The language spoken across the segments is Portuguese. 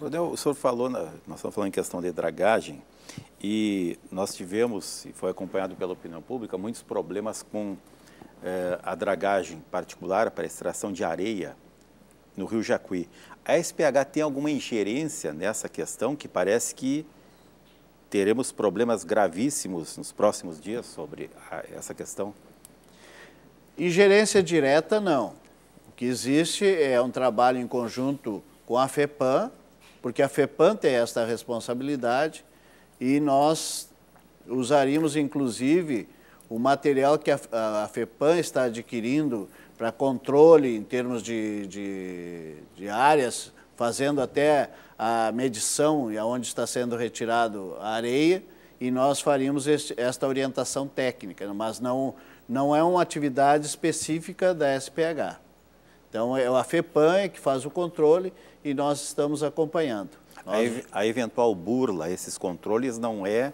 Rodel, o senhor falou, na, nós estamos falando em questão de dragagem, e nós tivemos, e foi acompanhado pela opinião pública, muitos problemas com eh, a dragagem particular para extração de areia no Rio Jacuí. A SPH tem alguma ingerência nessa questão que parece que teremos problemas gravíssimos nos próximos dias sobre a, essa questão? Ingerência direta, não. O que existe é um trabalho em conjunto com a FEPAM, porque a FEPAM tem esta responsabilidade e nós usaríamos, inclusive, o material que a, a, FEPAM está adquirindo para controle em termos de, de, de, áreas, fazendo até a medição e aonde está sendo retirado a areia, e nós faríamos este, esta orientação técnica, mas não, não é uma atividade específica da SPH. Então, é a FEPAM é que faz o controle e nós estamos acompanhando. Nós... A, ev a, eventual burla, esses controles, não é,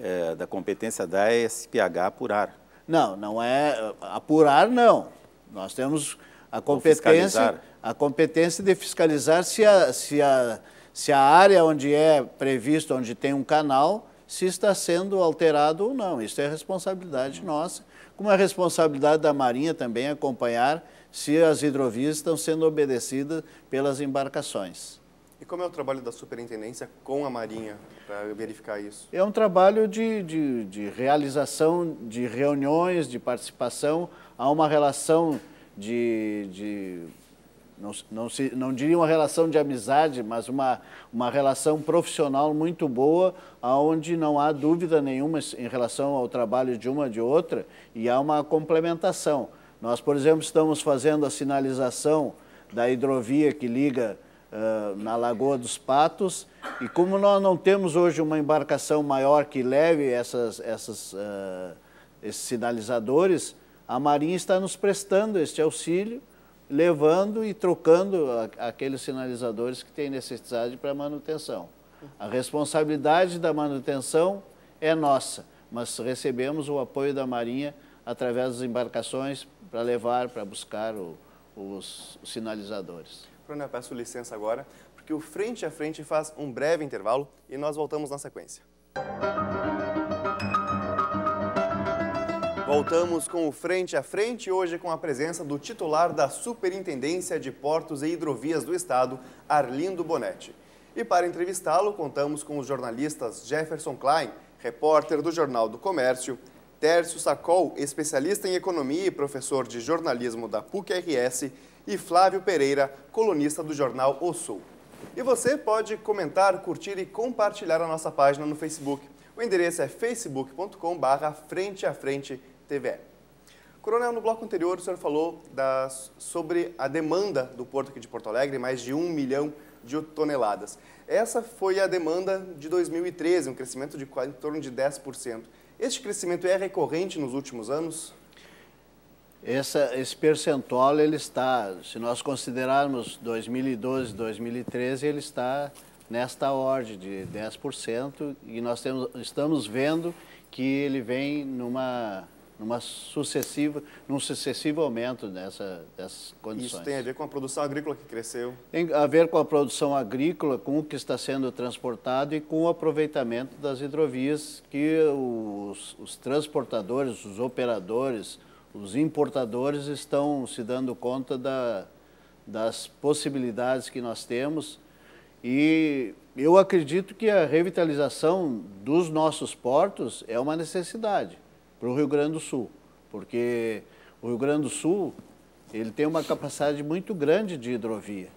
é da competência da SPH apurar? Não, não é apurar, não. Nós temos a competência, a competência de fiscalizar se a, se, a, se a área onde é previsto, onde tem um canal, se está sendo alterado ou não. Isso é responsabilidade uhum. nossa, como é responsabilidade da Marinha também acompanhar se as hidrovias estão sendo obedecidas pelas embarcações. E como é o trabalho da superintendência com a Marinha para verificar isso? É um trabalho de, de, de realização de reuniões, de participação, há uma relação de, de não, não, se, não diria uma relação de amizade, mas uma, uma relação profissional muito boa, onde não há dúvida nenhuma em relação ao trabalho de uma de outra e há uma complementação. Nós, por exemplo, estamos fazendo a sinalização da hidrovia que liga uh, na Lagoa dos Patos e como nós não temos hoje uma embarcação maior que leve essas, essas, uh, esses sinalizadores, a Marinha está nos prestando este auxílio, levando e trocando aqueles sinalizadores que têm necessidade para manutenção. A responsabilidade da manutenção é nossa, mas recebemos o apoio da Marinha através das embarcações para levar, para buscar o, os, os sinalizadores. Bruno, eu peço licença agora, porque o Frente a Frente faz um breve intervalo e nós voltamos na sequência. Voltamos com o Frente a Frente, hoje com a presença do titular da Superintendência de Portos e Hidrovias do Estado, Arlindo Bonetti. E para entrevistá-lo, contamos com os jornalistas Jefferson Klein, repórter do Jornal do Comércio, Tércio Sacol, especialista em economia e professor de jornalismo da PUC-RS, e Flávio Pereira, colunista do jornal O Sul. E você pode comentar, curtir e compartilhar a nossa página no Facebook. O endereço é facebook.com.br frente a frente Coronel, no bloco anterior o senhor falou das, sobre a demanda do porto aqui de Porto Alegre, mais de um milhão de toneladas. Essa foi a demanda de 2013, um crescimento de em torno de 10%. Este crescimento é recorrente nos últimos anos? Essa, esse percentual ele está, se nós considerarmos 2012, 2013, ele está nesta ordem de 10% e nós temos, estamos vendo que ele vem numa numa sucessiva, num sucessivo aumento dessa, dessas condições. Isso tem a ver com a produção agrícola que cresceu? Tem a ver com a produção agrícola, com o que está sendo transportado e com o aproveitamento das hidrovias que os, os transportadores, os operadores, os importadores estão se dando conta da, das possibilidades que nós temos e eu acredito que a revitalização dos nossos portos é uma necessidade para o Rio Grande do Sul, porque o Rio Grande do Sul ele tem uma capacidade muito grande de hidrovia.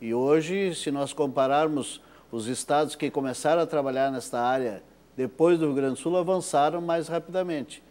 E hoje, se nós compararmos os estados que começaram a trabalhar nesta área depois do Rio Grande do Sul, avançaram mais rapidamente.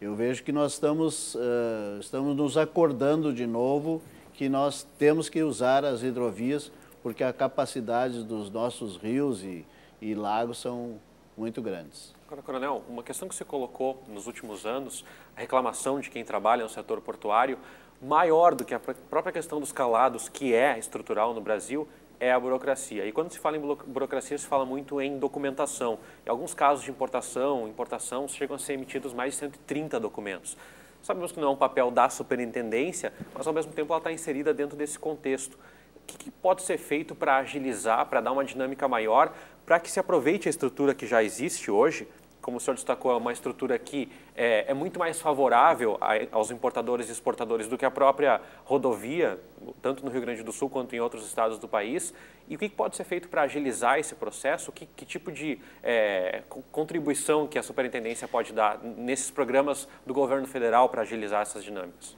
Eu vejo que nós estamos, uh, estamos nos acordando de novo que nós temos que usar as hidrovias, porque a capacidade dos nossos rios e, e lagos são muito grandes. Agora, Coronel, uma questão que você colocou nos últimos anos, a reclamação de quem trabalha no setor portuário, maior do que a própria questão dos calados, que é estrutural no Brasil, é a burocracia. E quando se fala em burocracia, se fala muito em documentação. Em alguns casos de importação, importação, chegam a ser emitidos mais de 130 documentos. Sabemos que não é um papel da superintendência, mas ao mesmo tempo ela está inserida dentro desse contexto. O que, que pode ser feito para agilizar, para dar uma dinâmica maior, para que se aproveite a estrutura que já existe hoje, como o senhor destacou, é uma estrutura que é, é muito mais favorável a, aos importadores e exportadores do que a própria rodovia, tanto no Rio Grande do Sul quanto em outros estados do país. E o que pode ser feito para agilizar esse processo? Que, que tipo de é, contribuição que a superintendência pode dar nesses programas do governo federal para agilizar essas dinâmicas?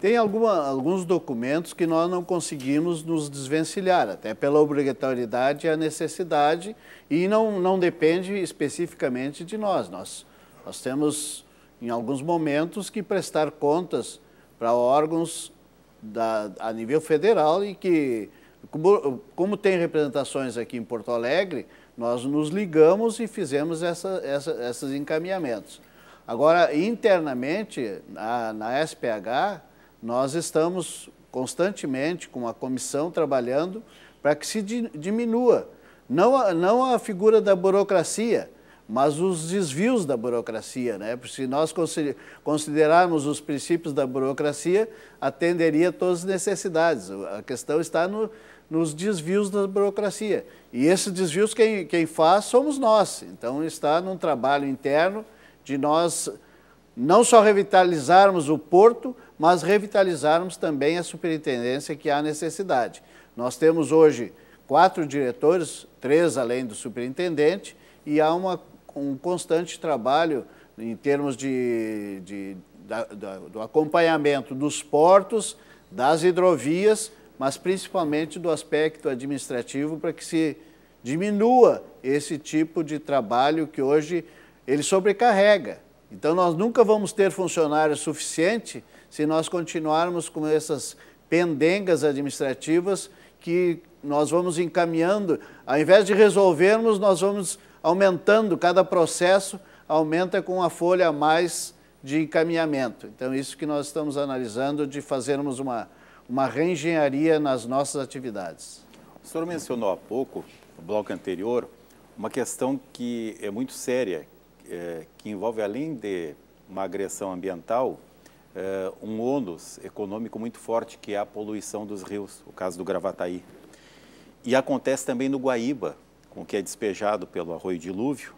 Tem alguma, alguns documentos que nós não conseguimos nos desvencilhar, até pela obrigatoriedade e a necessidade, e não, não depende especificamente de nós. Nós, nós temos, em alguns momentos, que prestar contas para órgãos da, a nível federal e que, como, como tem representações aqui em Porto Alegre, nós nos ligamos e fizemos essa, essa, esses encaminhamentos. Agora, internamente, na, na SPH, nós estamos constantemente com a comissão trabalhando para que se diminua, não a, não a figura da burocracia, mas os desvios da burocracia. Né? Se nós considerarmos os princípios da burocracia, atenderia todas as necessidades. A questão está no, nos desvios da burocracia. E esses desvios quem, quem faz somos nós. Então está num trabalho interno de nós não só revitalizarmos o porto, mas revitalizarmos também a superintendência que há necessidade. Nós temos hoje quatro diretores, três além do superintendente, e há uma, um constante trabalho em termos de, de da, da, do acompanhamento dos portos, das hidrovias, mas principalmente do aspecto administrativo para que se diminua esse tipo de trabalho que hoje ele sobrecarrega. Então, nós nunca vamos ter funcionário suficiente se nós continuarmos com essas pendengas administrativas que nós vamos encaminhando. Ao invés de resolvermos, nós vamos aumentando. Cada processo aumenta com uma folha a mais de encaminhamento. Então, isso que nós estamos analisando de fazermos uma, uma reengenharia nas nossas atividades. O senhor mencionou há pouco, no bloco anterior, uma questão que é muito séria, é, que envolve, além de uma agressão ambiental, é, um ônus econômico muito forte, que é a poluição dos rios, o caso do Gravataí. E acontece também no Guaíba, com o que é despejado pelo arroio dilúvio,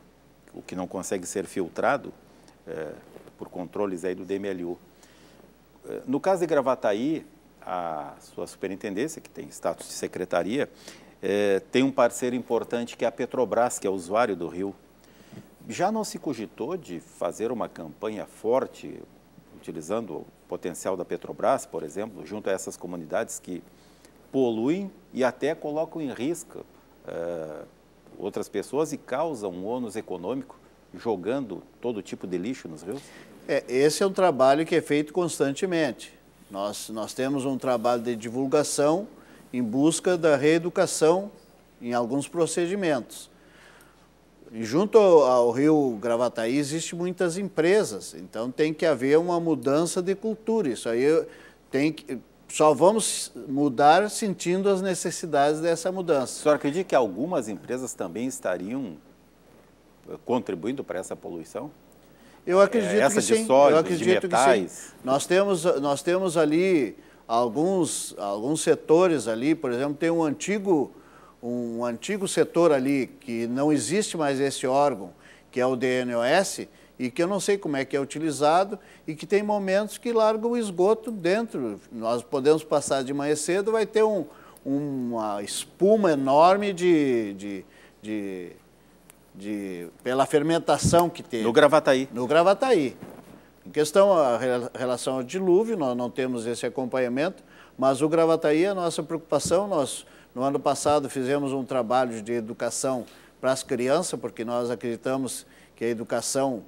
o que não consegue ser filtrado é, por controles aí do DMLU. É, no caso de Gravataí, a sua superintendência, que tem status de secretaria, é, tem um parceiro importante que é a Petrobras, que é usuário do rio, já não se cogitou de fazer uma campanha forte, utilizando o potencial da Petrobras, por exemplo, junto a essas comunidades que poluem e até colocam em risco uh, outras pessoas e causam um ônus econômico, jogando todo tipo de lixo nos rios? É, esse é um trabalho que é feito constantemente. Nós, nós temos um trabalho de divulgação em busca da reeducação em alguns procedimentos. E Junto ao Rio Gravataí existem muitas empresas, então tem que haver uma mudança de cultura. Isso aí tem que, só vamos mudar sentindo as necessidades dessa mudança. O senhor acredita que algumas empresas também estariam eh, contribuindo para essa poluição? Eu eh, acredito é, essa que de sim. Sódio, Eu acredito de metais. que sim. Nós temos, nós temos ali alguns, alguns setores ali, por exemplo, tem um antigo um antigo setor ali, que não existe mais esse órgão, que é o DNOS, e que eu não sei como é que é utilizado, e que tem momentos que larga o esgoto dentro. Nós podemos passar de manhã cedo, vai ter um, uma espuma enorme de, de, de, de, pela fermentação que teve. No Gravataí. No Gravataí. Em questão a relação ao dilúvio, nós não temos esse acompanhamento, mas o Gravataí é a nossa preocupação, nosso no ano passado fizemos um trabalho de educação para as crianças, porque nós acreditamos que a educação,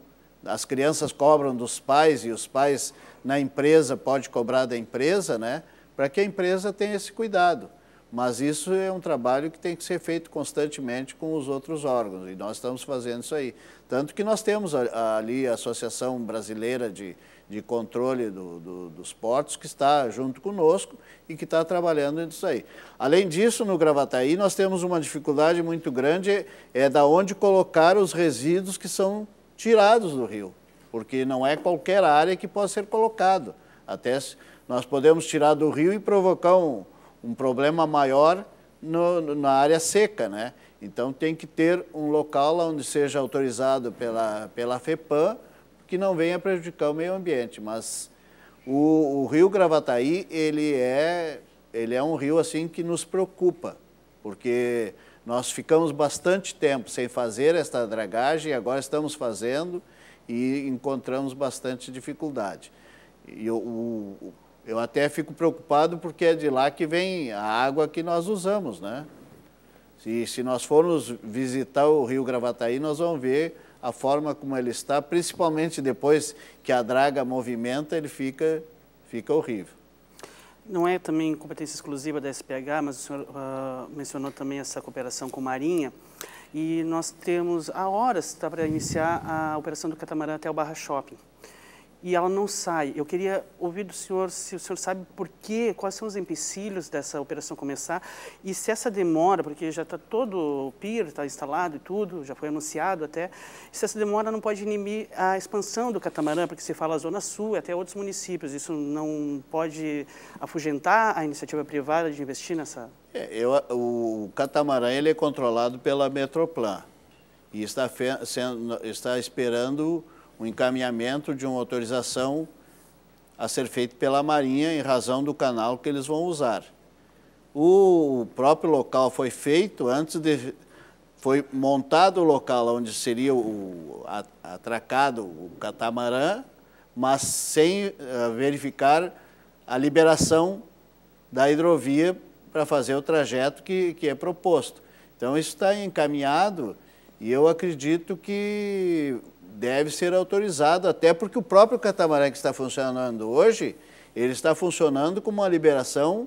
as crianças cobram dos pais e os pais na empresa pode cobrar da empresa, né? Para que a empresa tenha esse cuidado. Mas isso é um trabalho que tem que ser feito constantemente com os outros órgãos e nós estamos fazendo isso aí. Tanto que nós temos ali a Associação Brasileira de de controle do, do, dos portos, que está junto conosco e que está trabalhando nisso aí. Além disso, no Gravataí, nós temos uma dificuldade muito grande, é da onde colocar os resíduos que são tirados do rio, porque não é qualquer área que possa ser colocado. Até nós podemos tirar do rio e provocar um, um problema maior no, na área seca, né? Então tem que ter um local onde seja autorizado pela, pela FEPAM, que não venha prejudicar o meio ambiente, mas o, o rio Gravataí, ele é, ele é um rio assim que nos preocupa, porque nós ficamos bastante tempo sem fazer esta dragagem, agora estamos fazendo e encontramos bastante dificuldade. E eu, o, eu até fico preocupado porque é de lá que vem a água que nós usamos, né? Se, se nós formos visitar o Rio Gravataí, nós vamos ver a forma como ele está, principalmente depois que a draga movimenta, ele fica, fica horrível. Não é também competência exclusiva da SPH, mas o senhor uh, mencionou também essa cooperação com Marinha. E nós temos, há horas, está para iniciar a operação do catamarã até o Barra Shopping e ela não sai. Eu queria ouvir do senhor se o senhor sabe por quê, quais são os empecilhos dessa operação começar e se essa demora, porque já está todo o PIR, está instalado e tudo, já foi anunciado até, se essa demora não pode inibir a expansão do catamarã, porque se fala Zona Sul e até outros municípios. Isso não pode afugentar a iniciativa privada de investir nessa? É, eu, o catamarã ele é controlado pela Metroplan e está, fe, sendo, está esperando o encaminhamento de uma autorização a ser feita pela Marinha em razão do canal que eles vão usar. O próprio local foi feito antes de foi montado o local onde seria o, atracado o catamarã, mas sem eh, verificar a liberação da hidrovia para fazer o trajeto que, que é proposto. Então, isso está encaminhado e eu acredito que deve ser autorizado, até porque o próprio catamarã que está funcionando hoje, ele está funcionando com uma liberação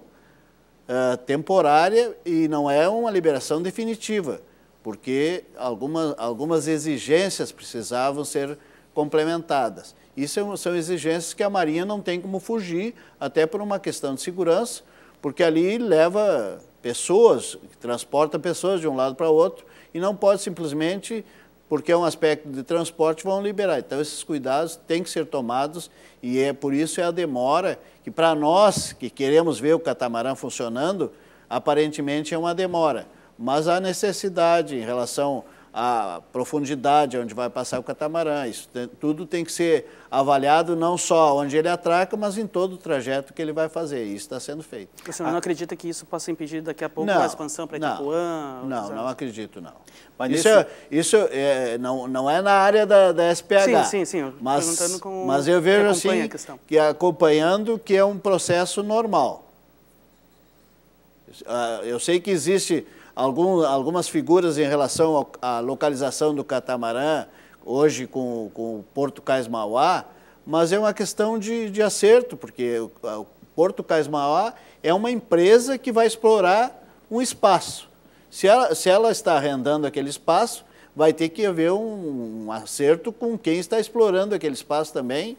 uh, temporária e não é uma liberação definitiva, porque algumas algumas exigências precisavam ser complementadas. Isso são exigências que a Marinha não tem como fugir, até por uma questão de segurança, porque ali leva pessoas, transporta pessoas de um lado para outro, e não pode simplesmente porque é um aspecto de transporte, vão liberar. Então, esses cuidados têm que ser tomados e é por isso é a demora que, para nós que queremos ver o catamarã funcionando, aparentemente é uma demora. Mas há necessidade em relação a profundidade onde vai passar o catamarã. Isso tem, tudo tem que ser avaliado não só onde ele atraca, mas em todo o trajeto que ele vai fazer. Isso está sendo feito. O senhor não ah. acredita que isso possa impedir daqui a pouco não, a expansão para Itapuã? Não, não, acredito, não. Mas isso, nesse... É, isso é, não, não é na área da, da SPH. Sim, sim, sim. Mas, com... mas eu vejo assim, a que acompanhando que é um processo normal. Ah, eu sei que existe algum, algumas figuras em relação à localização do catamarã, hoje com, com o Porto Cais Mauá, mas é uma questão de, de acerto, porque o, o Porto Cais Mauá é uma empresa que vai explorar um espaço. Se ela, se ela está arrendando aquele espaço, vai ter que haver um, um acerto com quem está explorando aquele espaço também.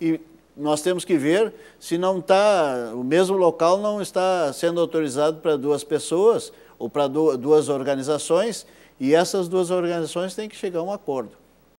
E nós temos que ver se não está, o mesmo local não está sendo autorizado para duas pessoas, ou para duas organizações, e essas duas organizações têm que chegar a um acordo.